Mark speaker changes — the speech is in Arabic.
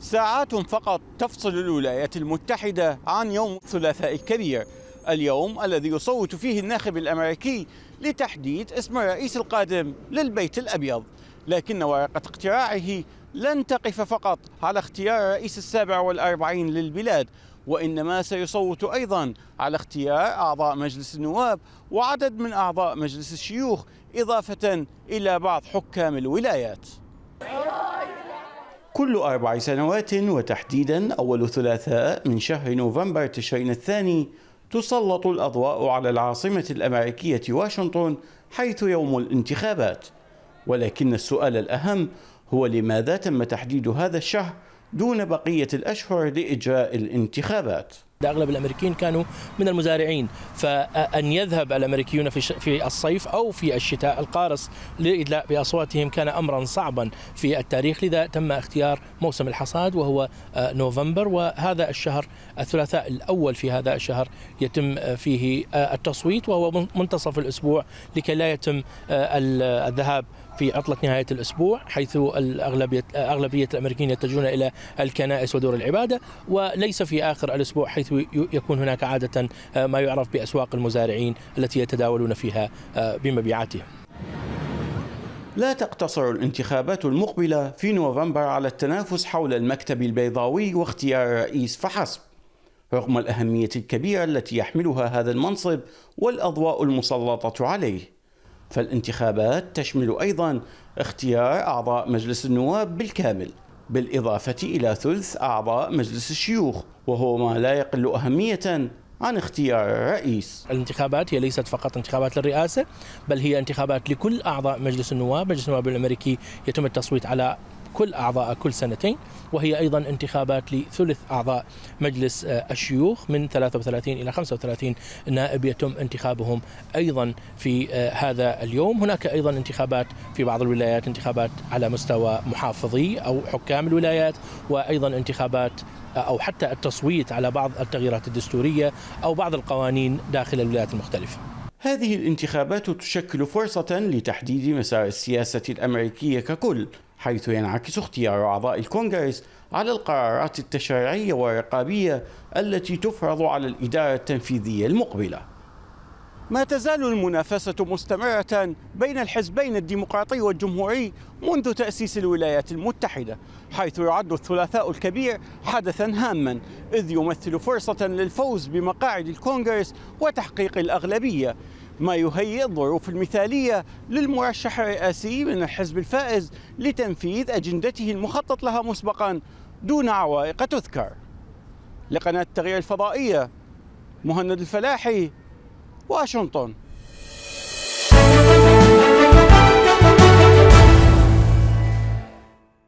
Speaker 1: ساعات فقط تفصل الولايات المتحدة عن يوم الثلاثاء الكبير اليوم الذي يصوت فيه الناخب الأمريكي لتحديد اسم الرئيس القادم للبيت الأبيض لكن ورقة اقتراعه لن تقف فقط على اختيار الرئيس السابع والأربعين للبلاد وإنما سيصوت أيضا على اختيار أعضاء مجلس النواب وعدد من أعضاء مجلس الشيوخ إضافة إلى بعض حكام الولايات كل أربع سنوات وتحديدا أول ثلاثاء من شهر نوفمبر تشرين الثاني تسلط الأضواء على العاصمة الأمريكية واشنطن حيث يوم الانتخابات ولكن السؤال الأهم هو لماذا تم تحديد هذا الشهر دون
Speaker 2: بقية الأشهر لإجراء الانتخابات اغلب الامريكيين كانوا من المزارعين فان يذهب الامريكيون في في الصيف او في الشتاء القارص لادلاء باصواتهم كان امرا صعبا في التاريخ لذا تم اختيار موسم الحصاد وهو آه، نوفمبر وهذا الشهر الثلاثاء الاول في هذا الشهر يتم آه، فيه آه، التصويت وهو منتصف الاسبوع لكي لا يتم الذهاب في عطلة نهاية الأسبوع حيث الأغلبية أغلبية الأمريكيين يتجهون إلى الكنائس ودور العبادة وليس في آخر الأسبوع حيث حيث يكون هناك عادة آه، ما يعرف بأسواق المزارعين التي يتداولون فيها آه، بمبيعاتهم لا تقتصر الانتخابات المقبلة في نوفمبر على التنافس
Speaker 1: حول المكتب البيضاوي واختيار رئيس فحسب رغم الأهمية الكبيرة التي يحملها هذا المنصب والأضواء المسلطة عليه فالانتخابات تشمل أيضا اختيار أعضاء مجلس النواب بالكامل بالإضافة إلى ثلث أعضاء مجلس الشيوخ وهو ما لا يقل أهمية
Speaker 2: عن اختيار الرئيس الانتخابات هي ليست فقط انتخابات للرئاسة بل هي انتخابات لكل أعضاء مجلس النواب مجلس النواب الأمريكي يتم التصويت على كل أعضاء كل سنتين وهي أيضا انتخابات لثلث أعضاء مجلس آه، الشيوخ من 33 إلى 35 نائب يتم انتخابهم أيضا في آه، هذا اليوم هناك أيضا انتخابات في بعض الولايات انتخابات على مستوى محافظي أو حكام الولايات وأيضا انتخابات آه، أو حتى التصويت على بعض التغييرات الدستورية أو بعض القوانين داخل الولايات المختلفة هذه الانتخابات تشكل فرصة
Speaker 1: لتحديد مسار السياسة الأمريكية ككل، حيث ينعكس اختيار أعضاء الكونغرس على القرارات التشريعية والرقابية التي تفرض على الإدارة التنفيذية المقبلة. ما تزال المنافسة مستمرة بين الحزبين الديمقراطي والجمهوري منذ تأسيس الولايات المتحدة، حيث يعد الثلاثاء الكبير حدثا هاما، إذ يمثل فرصة للفوز بمقاعد الكونغرس وتحقيق الأغلبية، ما يهيئ الظروف المثالية للمرشح الرئاسي من الحزب الفائز لتنفيذ أجندته المخطط لها مسبقا دون عوائق تذكر. لقناة التغيير الفضائية مهند الفلاحي واشنطن